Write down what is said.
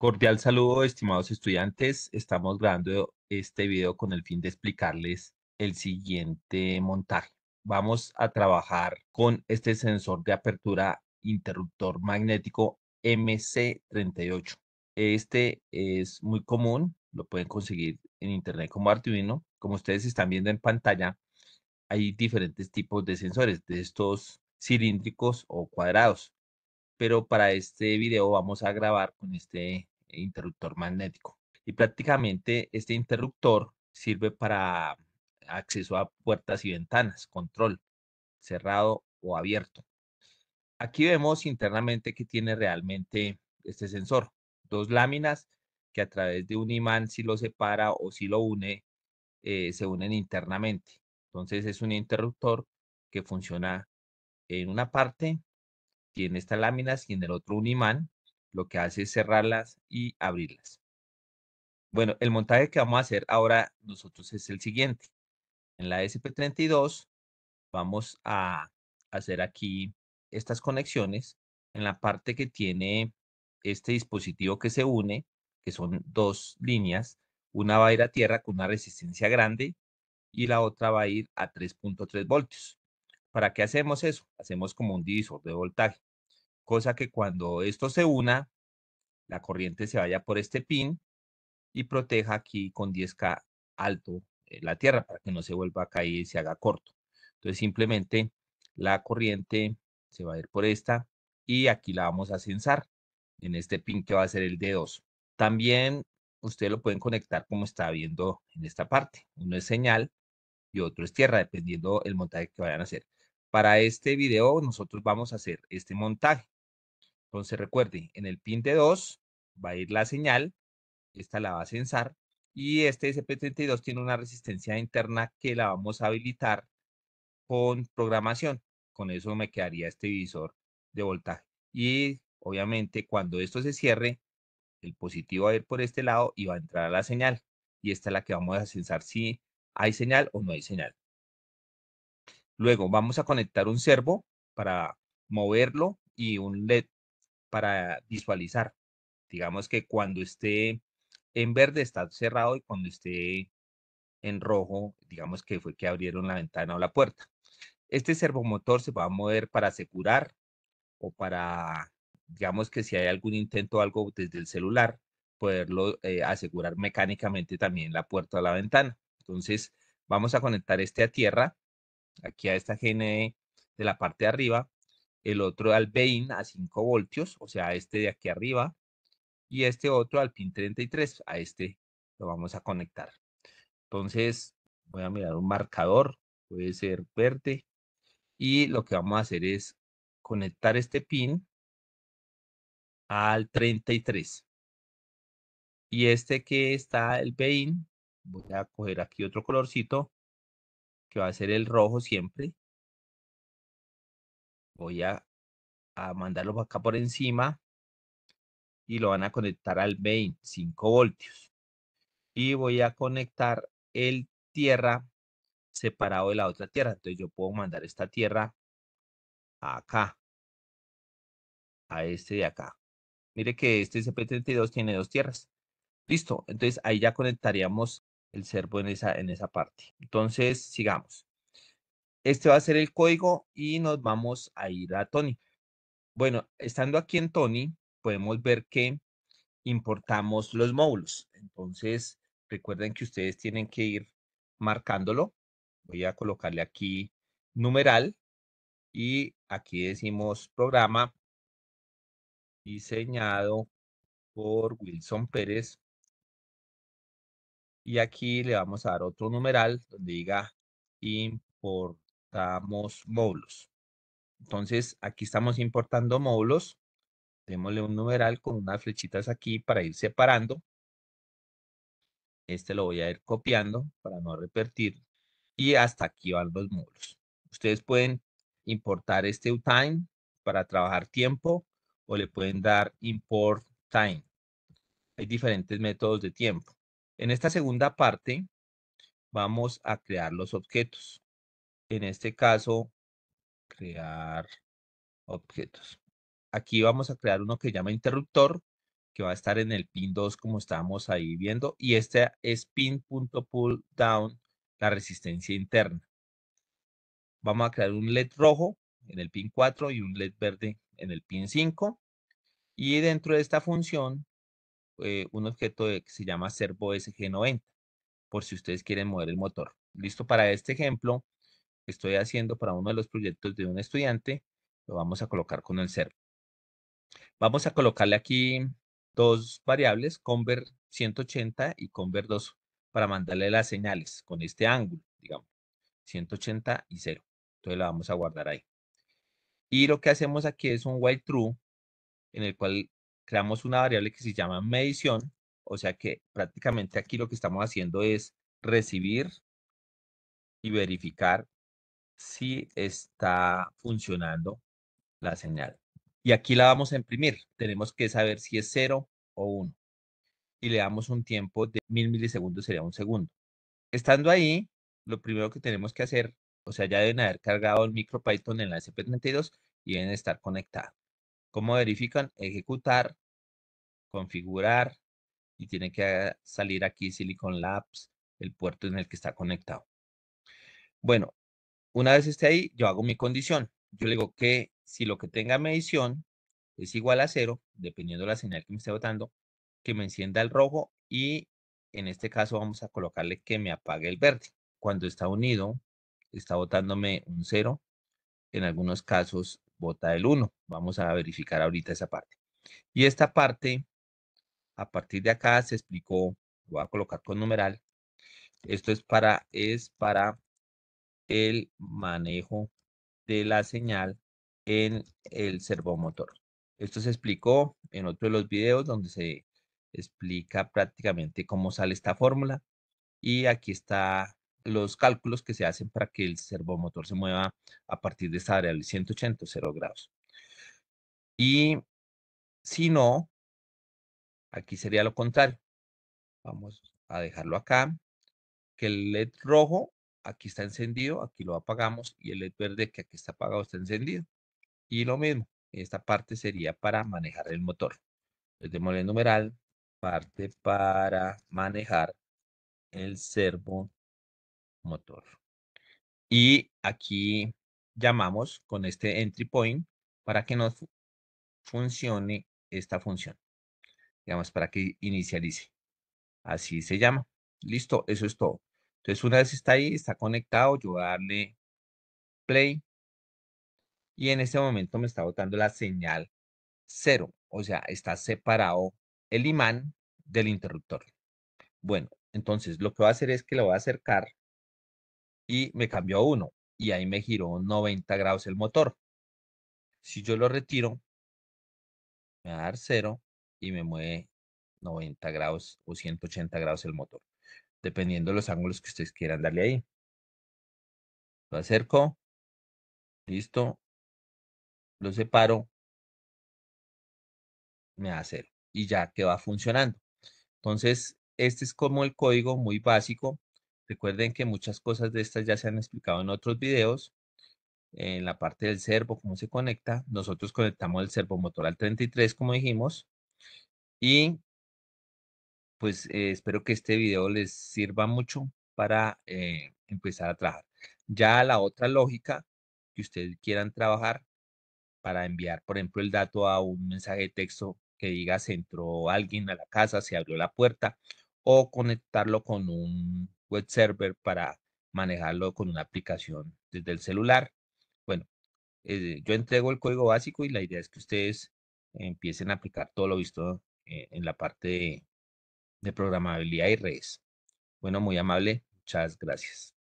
Cordial saludo, estimados estudiantes. Estamos grabando este video con el fin de explicarles el siguiente montaje. Vamos a trabajar con este sensor de apertura interruptor magnético MC38. Este es muy común, lo pueden conseguir en internet como Arduino. Como ustedes están viendo en pantalla, hay diferentes tipos de sensores, de estos cilíndricos o cuadrados pero para este video vamos a grabar con este interruptor magnético. Y prácticamente este interruptor sirve para acceso a puertas y ventanas, control, cerrado o abierto. Aquí vemos internamente que tiene realmente este sensor. Dos láminas que a través de un imán si lo separa o si lo une, eh, se unen internamente. Entonces es un interruptor que funciona en una parte tiene en esta lámina y en el otro un imán, lo que hace es cerrarlas y abrirlas. Bueno, el montaje que vamos a hacer ahora nosotros es el siguiente. En la SP32 vamos a hacer aquí estas conexiones en la parte que tiene este dispositivo que se une, que son dos líneas. Una va a ir a tierra con una resistencia grande y la otra va a ir a 3.3 voltios. ¿Para qué hacemos eso? Hacemos como un divisor de voltaje cosa que cuando esto se una, la corriente se vaya por este pin y proteja aquí con 10K alto eh, la tierra para que no se vuelva a caer y se haga corto. Entonces simplemente la corriente se va a ir por esta y aquí la vamos a censar en este pin que va a ser el D2. También ustedes lo pueden conectar como está viendo en esta parte. Uno es señal y otro es tierra, dependiendo el montaje que vayan a hacer. Para este video nosotros vamos a hacer este montaje. Entonces recuerde, en el pin de 2 va a ir la señal, esta la va a censar y este SP32 tiene una resistencia interna que la vamos a habilitar con programación. Con eso me quedaría este divisor de voltaje. Y obviamente cuando esto se cierre, el positivo va a ir por este lado y va a entrar a la señal. Y esta es la que vamos a censar si hay señal o no hay señal. Luego vamos a conectar un servo para moverlo y un LED para visualizar. Digamos que cuando esté en verde está cerrado y cuando esté en rojo, digamos que fue que abrieron la ventana o la puerta. Este servomotor se va a mover para asegurar o para, digamos que si hay algún intento o algo desde el celular, poderlo eh, asegurar mecánicamente también la puerta o la ventana. Entonces, vamos a conectar este a tierra, aquí a esta GNE de la parte de arriba, el otro al PIN a 5 voltios, o sea, este de aquí arriba, y este otro al pin 33, a este lo vamos a conectar. Entonces, voy a mirar un marcador, puede ser verde, y lo que vamos a hacer es conectar este pin al 33. Y este que está el PIN, voy a coger aquí otro colorcito, que va a ser el rojo siempre, voy a, a mandarlo acá por encima y lo van a conectar al main 5 voltios y voy a conectar el tierra separado de la otra tierra entonces yo puedo mandar esta tierra acá a este de acá mire que este CP32 tiene dos tierras listo entonces ahí ya conectaríamos el servo en esa en esa parte entonces sigamos este va a ser el código y nos vamos a ir a Tony. Bueno, estando aquí en Tony, podemos ver que importamos los módulos. Entonces, recuerden que ustedes tienen que ir marcándolo. Voy a colocarle aquí numeral y aquí decimos programa diseñado por Wilson Pérez. Y aquí le vamos a dar otro numeral donde diga import módulos. Entonces, aquí estamos importando módulos. Démosle un numeral con unas flechitas aquí para ir separando. Este lo voy a ir copiando para no repetir. Y hasta aquí van los módulos. Ustedes pueden importar este time para trabajar tiempo o le pueden dar import time. Hay diferentes métodos de tiempo. En esta segunda parte vamos a crear los objetos en este caso, crear objetos. Aquí vamos a crear uno que llama interruptor, que va a estar en el pin 2 como estábamos ahí viendo. Y este es pin.pull down, la resistencia interna. Vamos a crear un LED rojo en el pin 4 y un LED verde en el pin 5. Y dentro de esta función, eh, un objeto que se llama servo SG90, por si ustedes quieren mover el motor. Listo, para este ejemplo, estoy haciendo para uno de los proyectos de un estudiante, lo vamos a colocar con el 0. Vamos a colocarle aquí dos variables, conver 180 y conver 2, para mandarle las señales con este ángulo, digamos, 180 y 0. Entonces la vamos a guardar ahí. Y lo que hacemos aquí es un while true, en el cual creamos una variable que se llama medición, o sea que prácticamente aquí lo que estamos haciendo es recibir y verificar si está funcionando la señal. Y aquí la vamos a imprimir. Tenemos que saber si es 0 o 1. Y le damos un tiempo de mil milisegundos, sería un segundo. Estando ahí, lo primero que tenemos que hacer, o sea, ya deben haber cargado el micro python en la SP32 y deben estar conectados. ¿Cómo verifican? Ejecutar, configurar, y tiene que salir aquí Silicon Labs, el puerto en el que está conectado. Bueno, una vez esté ahí, yo hago mi condición. Yo le digo que si lo que tenga medición es igual a cero, dependiendo de la señal que me esté botando, que me encienda el rojo y en este caso vamos a colocarle que me apague el verde. Cuando está unido, está botándome un cero. En algunos casos vota el 1. Vamos a verificar ahorita esa parte. Y esta parte, a partir de acá se explicó, lo voy a colocar con numeral. Esto es para, es para el manejo de la señal en el servomotor. Esto se explicó en otro de los videos donde se explica prácticamente cómo sale esta fórmula y aquí está los cálculos que se hacen para que el servomotor se mueva a partir de esta área de 180 0 grados. Y si no, aquí sería lo contrario. Vamos a dejarlo acá, que el LED rojo aquí está encendido, aquí lo apagamos y el LED verde que aquí está apagado está encendido. Y lo mismo, esta parte sería para manejar el motor. Entonces, demos el numeral, parte para manejar el servo motor. Y aquí llamamos con este entry point para que nos funcione esta función. Digamos, para que inicialice. Así se llama. Listo, eso es todo. Entonces, una vez está ahí, está conectado, yo voy a darle play y en este momento me está botando la señal cero, o sea, está separado el imán del interruptor. Bueno, entonces lo que voy a hacer es que lo voy a acercar y me cambió a uno y ahí me giró 90 grados el motor. Si yo lo retiro, me va a dar cero y me mueve 90 grados o 180 grados el motor dependiendo de los ángulos que ustedes quieran darle ahí. Lo acerco, listo, lo separo, me da cero y ya que va funcionando. Entonces, este es como el código muy básico. Recuerden que muchas cosas de estas ya se han explicado en otros videos. En la parte del servo, cómo se conecta. Nosotros conectamos el motor al 33, como dijimos. Y pues eh, espero que este video les sirva mucho para eh, empezar a trabajar. Ya la otra lógica que ustedes quieran trabajar para enviar, por ejemplo, el dato a un mensaje de texto que diga se entró alguien a la casa, se abrió la puerta, o conectarlo con un web server para manejarlo con una aplicación desde el celular. Bueno, eh, yo entrego el código básico y la idea es que ustedes empiecen a aplicar todo lo visto en la parte de, de programabilidad y redes. Bueno, muy amable, muchas gracias.